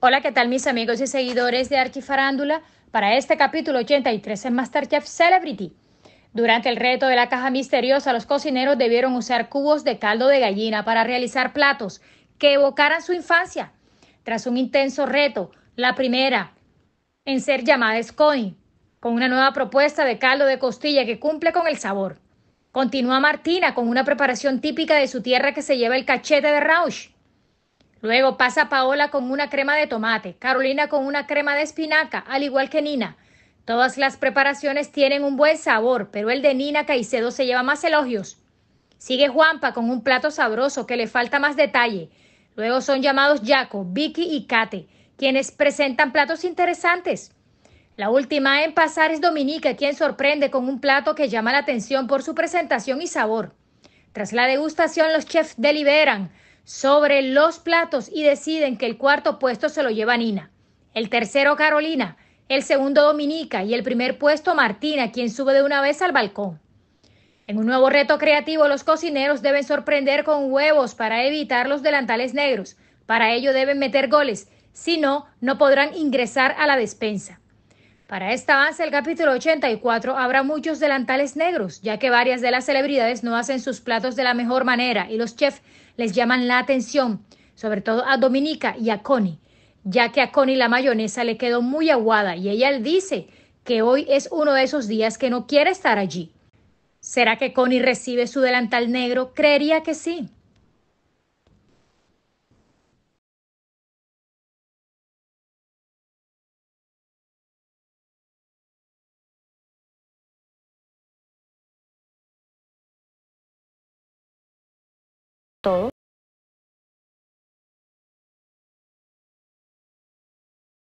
Hola, ¿qué tal mis amigos y seguidores de Archifarándula? Para este capítulo 83 en Masterchef Celebrity. Durante el reto de la caja misteriosa, los cocineros debieron usar cubos de caldo de gallina para realizar platos que evocaran su infancia. Tras un intenso reto, la primera en ser llamada es con una nueva propuesta de caldo de costilla que cumple con el sabor. Continúa Martina con una preparación típica de su tierra que se lleva el cachete de Rausch. Luego pasa Paola con una crema de tomate, Carolina con una crema de espinaca, al igual que Nina. Todas las preparaciones tienen un buen sabor, pero el de Nina Caicedo se lleva más elogios. Sigue Juanpa con un plato sabroso que le falta más detalle. Luego son llamados Jaco, Vicky y Kate, quienes presentan platos interesantes. La última en pasar es Dominica, quien sorprende con un plato que llama la atención por su presentación y sabor. Tras la degustación, los chefs deliberan sobre los platos y deciden que el cuarto puesto se lo lleva Nina, el tercero Carolina, el segundo Dominica y el primer puesto Martina, quien sube de una vez al balcón. En un nuevo reto creativo, los cocineros deben sorprender con huevos para evitar los delantales negros. Para ello deben meter goles, si no, no podrán ingresar a la despensa. Para esta base, el capítulo 84 habrá muchos delantales negros, ya que varias de las celebridades no hacen sus platos de la mejor manera y los chefs les llaman la atención, sobre todo a Dominica y a Connie, ya que a Connie la mayonesa le quedó muy aguada y ella dice que hoy es uno de esos días que no quiere estar allí. ¿Será que Connie recibe su delantal negro? Creería que sí. todo